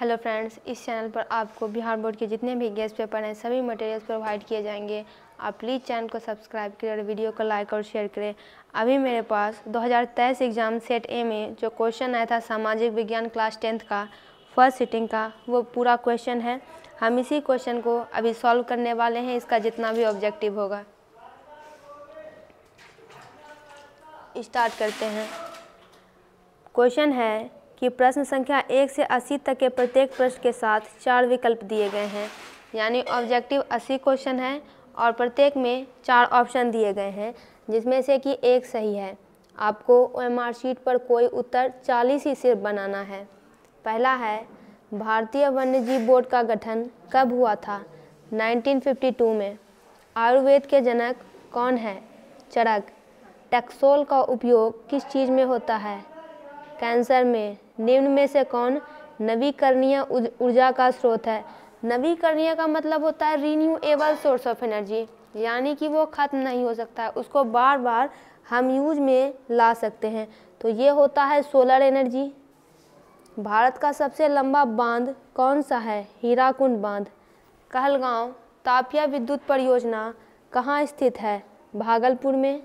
hello friends इस channel पर आपको बिहार बोर्ड के जितने भी गेस्ट पेपर हैं सभी मटेरियल्स प्रोवाइड किए जाएंगे आप प्लीज़ चैनल को सब्सक्राइब करें और वीडियो को लाइक और शेयर करें अभी मेरे पास 2023 एग्ज़ाम सेट ए में जो क्वेश्चन आया था सामाजिक विज्ञान क्लास टेंथ का फर्स्ट सीटिंग का वो पूरा क्वेश्चन है हम इसी क्वेश्चन को अभी सॉल्व करने वाले हैं इसका जितना भी ऑब्जेक्टिव होगा स्टार्ट करते हैं क्वेश्चन है कि प्रश्न संख्या एक से अस्सी तक के प्रत्येक प्रश्न के साथ चार विकल्प दिए गए हैं यानी ऑब्जेक्टिव अस्सी क्वेश्चन है और प्रत्येक में चार ऑप्शन दिए गए हैं जिसमें से कि एक सही है आपको ओ शीट पर कोई उत्तर चालीस ही सिर्फ बनाना है पहला है भारतीय वन्यजीव बोर्ड का गठन कब हुआ था 1952 में आयुर्वेद के जनक कौन है चरक टैक्सोल का उपयोग किस चीज़ में होता है कैंसर में निम्न में से कौन नवीकरणीय ऊर्जा का स्रोत है नवीकरणीय का मतलब होता है रीन्यूएबल सोर्स ऑफ एनर्जी यानी कि वो ख़त्म नहीं हो सकता है उसको बार बार हम यूज में ला सकते हैं तो ये होता है सोलर एनर्जी भारत का सबसे लंबा बांध कौन सा है हीराकुंड बांध कहलगांव तापिया विद्युत परियोजना कहाँ स्थित है भागलपुर में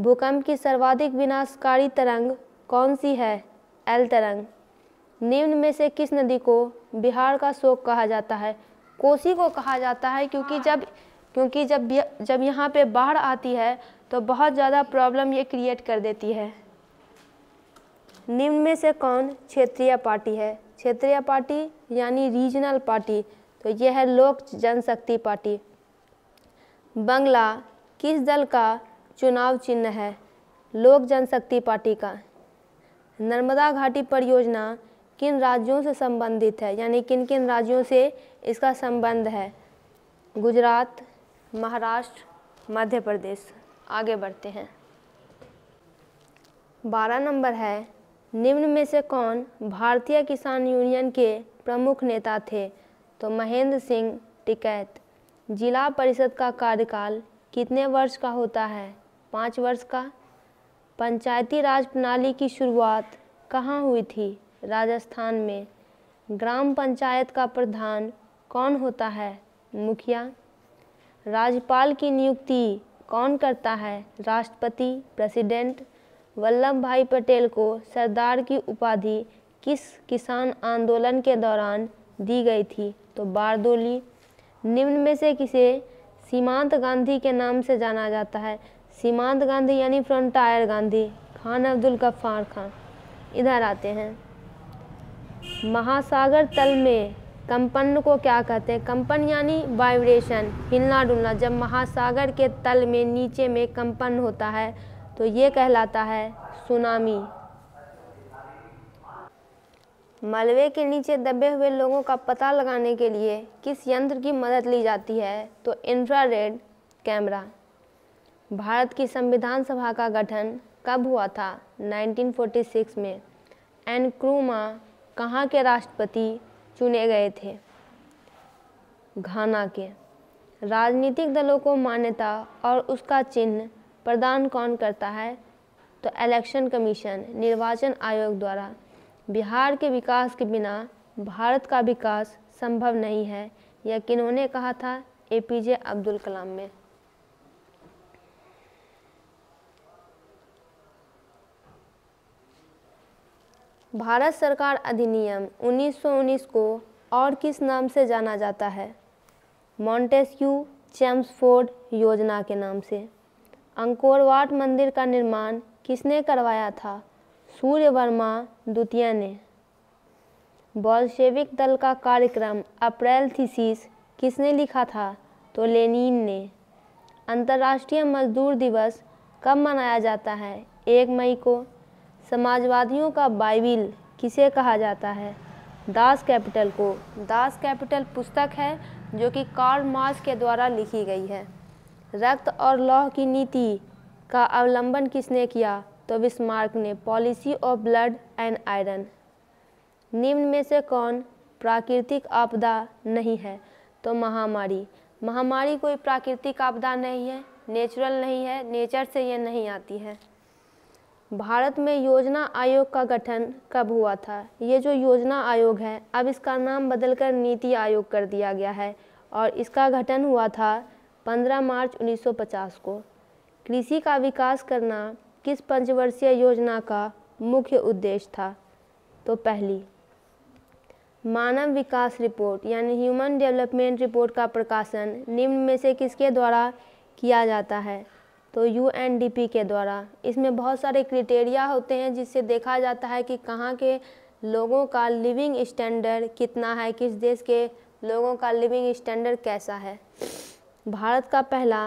भूकंप की सर्वाधिक विनाशकारी तरंग कौन सी है एल तरंग निम्न में से किस नदी को बिहार का शोक कहा जाता है कोसी को कहा जाता है क्योंकि जब क्योंकि जब जब यहाँ पे बाढ़ आती है तो बहुत ज़्यादा प्रॉब्लम ये क्रिएट कर देती है निम्न में से कौन क्षेत्रीय पार्टी है क्षेत्रीय पार्टी यानी रीजनल पार्टी तो यह है लोक जनशक्ति पार्टी बंगला किस दल का चुनाव चिन्ह है लोक जनशक्ति पार्टी का नर्मदा घाटी परियोजना किन राज्यों से संबंधित है यानी किन किन राज्यों से इसका संबंध है गुजरात महाराष्ट्र मध्य प्रदेश आगे बढ़ते हैं बारह नंबर है निम्न में से कौन भारतीय किसान यूनियन के प्रमुख नेता थे तो महेंद्र सिंह टिकैत जिला परिषद का कार्यकाल कितने वर्ष का होता है पाँच वर्ष का पंचायती राज प्रणाली की शुरुआत कहाँ हुई थी राजस्थान में ग्राम पंचायत का प्रधान कौन होता है मुखिया राज्यपाल की नियुक्ति कौन करता है राष्ट्रपति प्रेसिडेंट वल्लभ भाई पटेल को सरदार की उपाधि किस किसान आंदोलन के दौरान दी गई थी तो बारदोली निम्न में से किसे सीमांत गांधी के नाम से जाना जाता है सीमांत गांधी यानी फ्रंटायर गांधी खान अब्दुल गफ्फार खान इधर आते हैं महासागर तल में कंपन को क्या कहते हैं कंपन यानी वाइब्रेशन हिलना डुलना जब महासागर के तल में नीचे में कंपन होता है तो ये कहलाता है सुनामी मलबे के नीचे दबे हुए लोगों का पता लगाने के लिए किस यंत्र की मदद ली जाती है तो इंफ्रारेड कैमरा भारत की संविधान सभा का गठन कब हुआ था 1946 में एन क्रूमा कहाँ के राष्ट्रपति चुने गए थे घाना के राजनीतिक दलों को मान्यता और उसका चिन्ह प्रदान कौन करता है तो इलेक्शन कमीशन निर्वाचन आयोग द्वारा बिहार के विकास के बिना भारत का विकास संभव नहीं है यह किन्होंने कहा था एपीजे अब्दुल कलाम में भारत सरकार अधिनियम 1919 को और किस नाम से जाना जाता है मॉन्टेस्क्यू चैम्सफोर्ड योजना के नाम से अंकोरवाट मंदिर का निर्माण किसने करवाया था सूर्य वर्मा द्वितीय ने बॉल्शेविक दल का कार्यक्रम अप्रैल थीसिस किसने लिखा था तो लेनिन ने अंतर्राष्ट्रीय मजदूर दिवस कब मनाया जाता है एक मई को समाजवादियों का बाइबिल किसे कहा जाता है दास कैपिटल को दास कैपिटल पुस्तक है जो कि कार्ल मार्क्स के द्वारा लिखी गई है रक्त और लौह की नीति का अवलंबन किसने किया तो विस्मार्क ने policy of blood and iron निम्न में से कौन प्राकृतिक आपदा नहीं है तो महामारी महामारी कोई प्राकृतिक आपदा नहीं है नेचुरल नहीं है नेचर से ये नहीं आती है भारत में योजना आयोग का गठन कब हुआ था ये जो योजना आयोग है अब इसका नाम बदलकर नीति आयोग कर दिया गया है और इसका गठन हुआ था 15 मार्च 1950 को कृषि का विकास करना किस पंचवर्षीय योजना का मुख्य उद्देश्य था तो पहली मानव विकास रिपोर्ट यानी ह्यूमन डेवलपमेंट रिपोर्ट का प्रकाशन निम्न में से किसके द्वारा किया जाता है तो यू के द्वारा इसमें बहुत सारे क्रिटेरिया होते हैं जिससे देखा जाता है कि कहाँ के लोगों का लिविंग स्टैंडर्ड कितना है किस देश के लोगों का लिविंग स्टैंडर्ड कैसा है भारत का पहला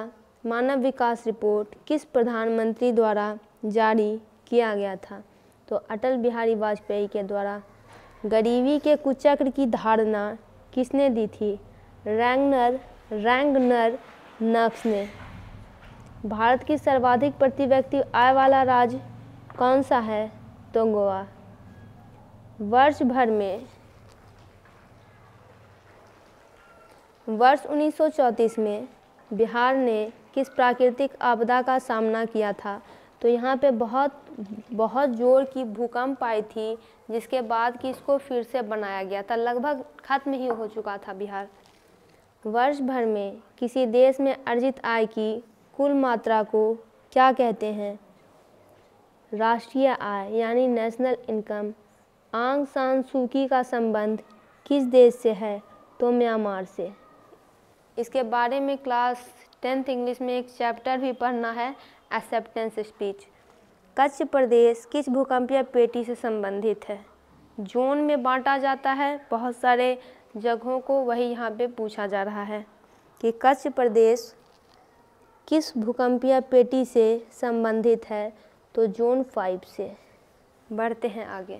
मानव विकास रिपोर्ट किस प्रधानमंत्री द्वारा जारी किया गया था तो अटल बिहारी वाजपेयी के द्वारा गरीबी के कुचक्र की धारणा किसने दी थी रैंगनर रैंगनर नक्स ने भारत की सर्वाधिक प्रति व्यक्ति आय वाला राज्य कौन सा है तो गोवा वर्ष भर में वर्ष 1934 में बिहार ने किस प्राकृतिक आपदा का सामना किया था तो यहाँ पे बहुत बहुत जोर की भूकंप आई थी जिसके बाद कि इसको फिर से बनाया गया था लगभग खत्म ही हो चुका था बिहार वर्ष भर में किसी देश में अर्जित आय की कुल मात्रा को क्या कहते हैं राष्ट्रीय आय यानी नेशनल इनकम आंग सान सूकी का संबंध किस देश से है तो म्यांमार से इसके बारे में क्लास टेंथ इंग्लिश में एक चैप्टर भी पढ़ना है एक्सेप्टेंस स्पीच कच्छ प्रदेश किस भूकंपीय पेटी से संबंधित है जोन में बांटा जाता है बहुत सारे जगहों को वही यहाँ पे पूछा जा रहा है कि कच्छ प्रदेश किस भूकंपीय पेटी से संबंधित है तो जोन फाइव से बढ़ते हैं आगे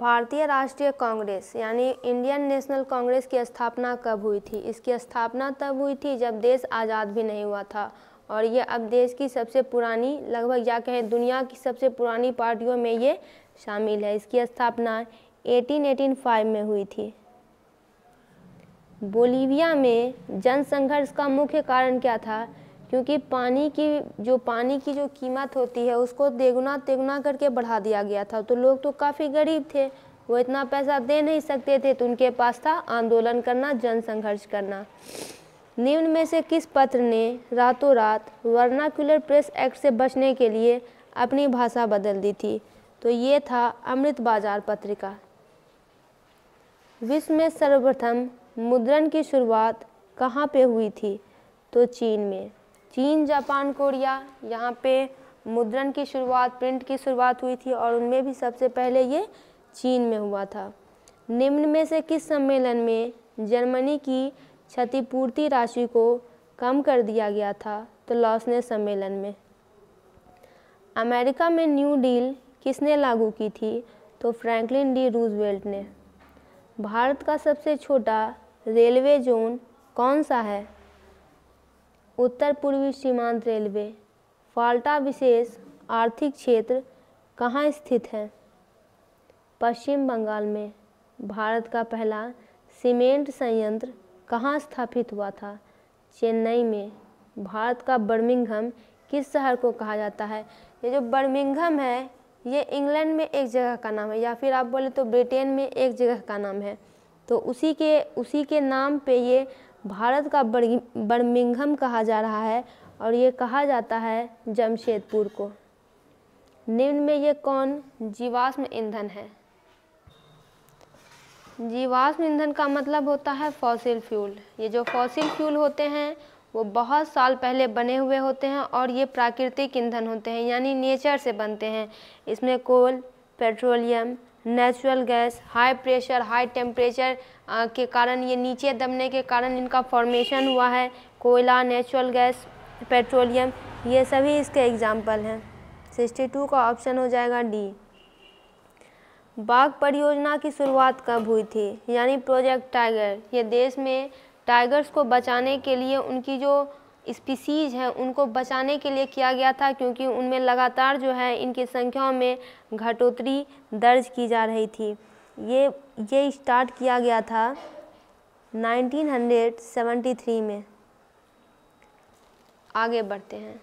भारतीय राष्ट्रीय कांग्रेस यानी इंडियन नेशनल कांग्रेस की स्थापना कब हुई थी इसकी स्थापना तब हुई थी जब देश आज़ाद भी नहीं हुआ था और ये अब देश की सबसे पुरानी लगभग या कहें दुनिया की सबसे पुरानी पार्टियों में ये शामिल है इसकी स्थापना 1885 में हुई थी बोलीविया में जनसंघर्ष का मुख्य कारण क्या था क्योंकि पानी की जो पानी की जो कीमत होती है उसको देगुना तेगुना करके बढ़ा दिया गया था तो लोग तो काफ़ी गरीब थे वो इतना पैसा दे नहीं सकते थे तो उनके पास था आंदोलन करना जनसंघर्ष करना निम्न में से किस पत्र ने रातों रात वर्नाक्यूलर प्रेस एक्ट से बचने के लिए अपनी भाषा बदल दी थी तो ये था अमृत बाजार पत्रिका विश्व में सर्वप्रथम मुद्रण की शुरुआत कहाँ पे हुई थी तो चीन में चीन जापान कोरिया यहाँ पे मुद्रण की शुरुआत प्रिंट की शुरुआत हुई थी और उनमें भी सबसे पहले ये चीन में हुआ था निम्न में से किस सम्मेलन में जर्मनी की क्षतिपूर्ति राशि को कम कर दिया गया था तो ने सम्मेलन में अमेरिका में न्यू डील किसने लागू की थी तो फ्रैंकलिन डी रूजवेल्ट ने भारत का सबसे छोटा रेलवे जोन कौन सा है उत्तर पूर्वी सीमांत रेलवे फाल्टा विशेष आर्थिक क्षेत्र कहाँ स्थित है पश्चिम बंगाल में भारत का पहला सीमेंट संयंत्र कहाँ स्थापित हुआ था चेन्नई में भारत का बर्मिंघम किस शहर को कहा जाता है ये जो बर्मिंगम है ये इंग्लैंड में एक जगह का नाम है या फिर आप बोले तो ब्रिटेन में एक जगह का नाम है तो उसी के उसी के नाम पे ये भारत का बर्मिंगम कहा जा रहा है और ये कहा जाता है जमशेदपुर को निम्न में ये कौन जीवाश्म ईंधन है जीवाश्म ईंधन का मतलब होता है फॉसिल फ्यूल ये जो फॉसिल फ्यूल होते हैं वो बहुत साल पहले बने हुए होते हैं और ये प्राकृतिक ईंधन होते हैं यानी नेचर से बनते हैं इसमें coal petroleum natural gas high pressure high temperature के कारण ये नीचे दबने के कारण इनका फॉर्मेशन हुआ है कोयला नेचुरल गैस पेट्रोलियम ये सभी इसके एग्ज़ाम्पल हैं सिक्सटी टू का ऑप्शन हो जाएगा डी बाघ परियोजना की शुरुआत कब हुई थी यानी प्रोजेक्ट टाइगर ये देश में टाइगर्स को बचाने के लिए उनकी जो स्पीसीज हैं उनको बचाने के लिए किया गया था क्योंकि उनमें लगातार जो है इनकी संख्याओं में घटोतरी दर्ज की जा रही थी ये ये स्टार्ट किया गया था 1973 में आगे बढ़ते हैं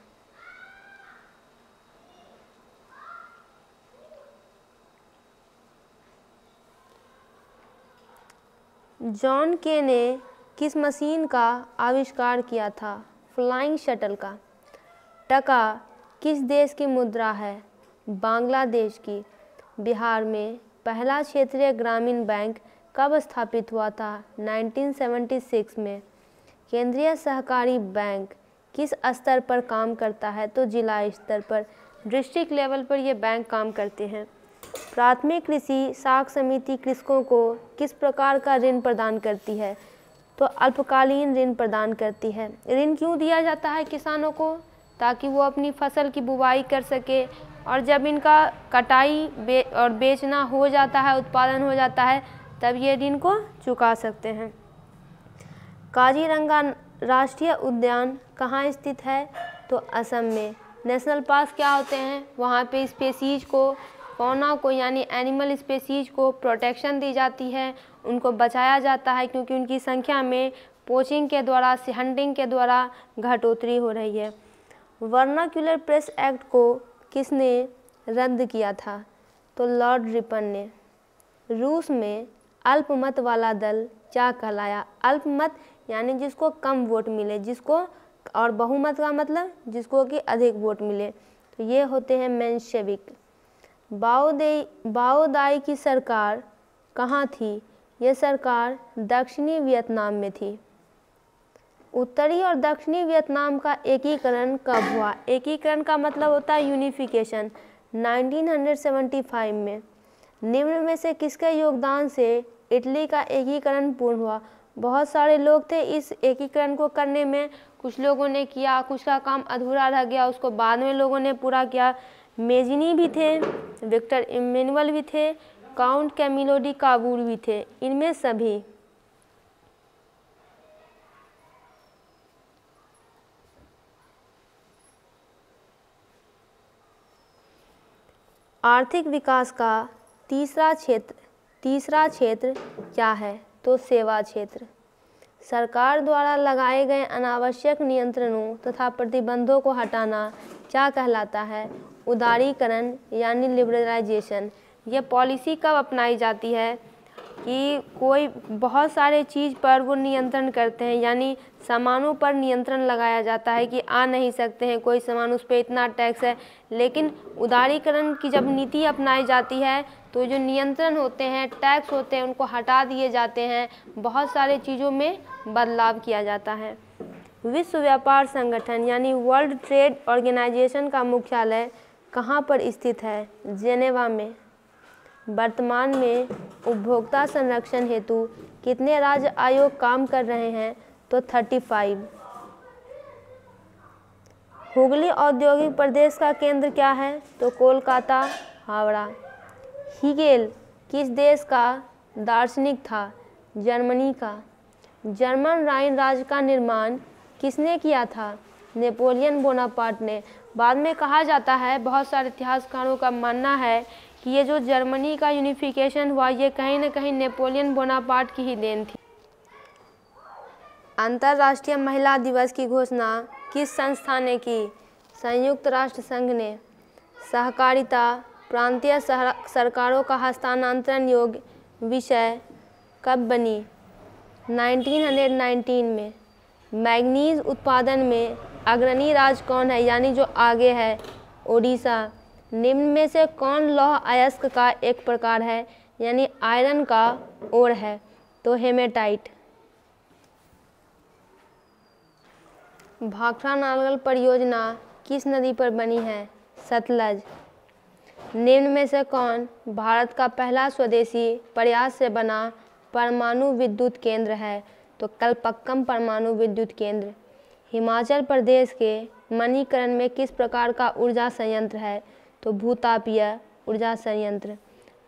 जॉन के ने किस मशीन का आविष्कार किया था फ्लाइंग शटल का टका किस देश की मुद्रा है बांग्लादेश की बिहार में पहला क्षेत्रीय ग्रामीण बैंक कब स्थापित हुआ था 1976 में केंद्रीय सहकारी बैंक किस स्तर पर काम करता है तो जिला स्तर पर डिस्ट्रिक्ट लेवल पर यह बैंक काम करते हैं प्राथमिक कृषि साख समिति कृषकों को किस प्रकार का ऋण प्रदान करती है तो अल्पकालीन ऋण प्रदान करती है ऋण क्यों दिया जाता है किसानों को ताकि वो अपनी फसल की बुवाई कर सके और जब इनका कटाई बे और बेचना हो जाता है उत्पादन हो जाता है तब ये ऋण को चुका सकते हैं काजीरंगा राष्ट्रीय उद्यान कहाँ स्थित है तो असम में नेशनल पार्क क्या होते हैं वहाँ पे स्पेसीज को फौना को यानी एनिमल स्पेसीज को प्रोटेक्शन दी जाती है उनको बचाया जाता है क्योंकि उनकी संख्या में पोचिंग के द्वारा हंटिंग के द्वारा घटोतरी हो रही है वर्नाक्यूलर प्रेस एक्ट को किसने रद्द किया था तो लॉर्ड रिपन ने रूस में अल्पमत वाला दल क्या कहलाया अल्पमत यानी जिसको कम वोट मिले जिसको और बहुमत का मतलब जिसको कि अधिक वोट मिले तो ये होते हैं मैंशेविक बाओदे बाओदाई की सरकार कहाँ थी यह सरकार दक्षिणी वियतनाम में थी उत्तरी और दक्षिणी वियतनाम का एकीकरण कब हुआ एकीकरण का मतलब होता है यूनिफिकेशन 1975 में निम्न में से किसके योगदान से इटली का एकीकरण पूर्ण हुआ बहुत सारे लोग थे इस एकीकरण को करने में कुछ लोगों ने किया कुछ का काम अधूरा रह गया उसको बाद में लोगों ने पूरा किया मेजिनी भी थे विक्टर इमेनुअल भी थे काउंट कैमिलोडी काबूर भी थे इनमें सभी आर्थिक विकास का तीसरा क्षेत्र तीसरा क्षेत्र क्या है तो सेवा क्षेत्र सरकार द्वारा लगाए गए अनावश्यक नियंत्रणों तथा प्रतिबंधों को हटाना क्या कहलाता है उदारीकरण यानी लिबरलाइजेशन ये पॉलिसी कब अपनाई जाती है कि कोई बहुत सारे चीज़ पर वो नियंत्रण करते हैं यानी सामानों पर नियंत्रण लगाया जाता है कि आ नहीं सकते हैं कोई सामान उस पर इतना टैक्स है लेकिन उदारीकरण की जब नीति अपनाई जाती है तो जो नियंत्रण होते हैं टैक्स होते हैं उनको हटा दिए जाते हैं बहुत सारे चीज़ों में बदलाव किया जाता है विश्व व्यापार संगठन यानी वर्ल्ड ट्रेड ऑर्गेनाइजेशन का मुख्यालय कहाँ पर स्थित है जेनेवा में वर्तमान में उपभोक्ता संरक्षण हेतु कितने राज्य आयोग काम कर रहे हैं तो थर्टी फाइव हुगली औद्योगिक प्रदेश का केंद्र क्या है तो कोलकाता हावड़ा हीगेल किस देश का दार्शनिक था जर्मनी का जर्मन राइन राज्य का निर्माण किसने किया था नेपोलियन बोनापार्ट ने बाद में कहा जाता है बहुत सारे इतिहासकारों का मानना है कि ये जो जर्मनी का यूनिफिकेशन हुआ ये कहीं ना कहीं नेपोलियन बोनापार्ट की ही देन थी अंतर्राष्ट्रीय महिला दिवस की घोषणा किस संस्था ने की संयुक्त राष्ट्र संघ ने सहकारिता प्रांतीय सरकारों का हस्तांतरण योग्य विषय कब बनी 1919 में मैग्नीज उत्पादन में अग्रणी राज्य कौन है यानी जो आगे है ओडिशा निम्न में से कौन लौह अयस्क का एक प्रकार है यानी आयरन का ओर है तो हेमेटाइट भाखड़ा नागल परियोजना किस नदी पर बनी है सतलज निम्न में से कौन भारत का पहला स्वदेशी प्रयास से बना परमाणु विद्युत केंद्र है तो कलपक्कम परमाणु विद्युत केंद्र हिमाचल प्रदेश के मणिकरण में किस प्रकार का ऊर्जा संयंत्र है तो भूतापीय ऊर्जा संयंत्र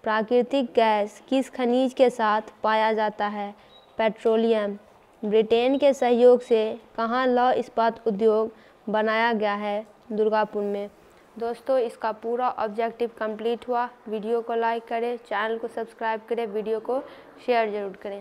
प्राकृतिक गैस किस खनिज के साथ पाया जाता है पेट्रोलियम ब्रिटेन के सहयोग से कहाँ लौ इस्पात उद्योग बनाया गया है दुर्गापुर में दोस्तों इसका पूरा ऑब्जेक्टिव कंप्लीट हुआ वीडियो को लाइक करें चैनल को सब्सक्राइब करें वीडियो को शेयर ज़रूर करें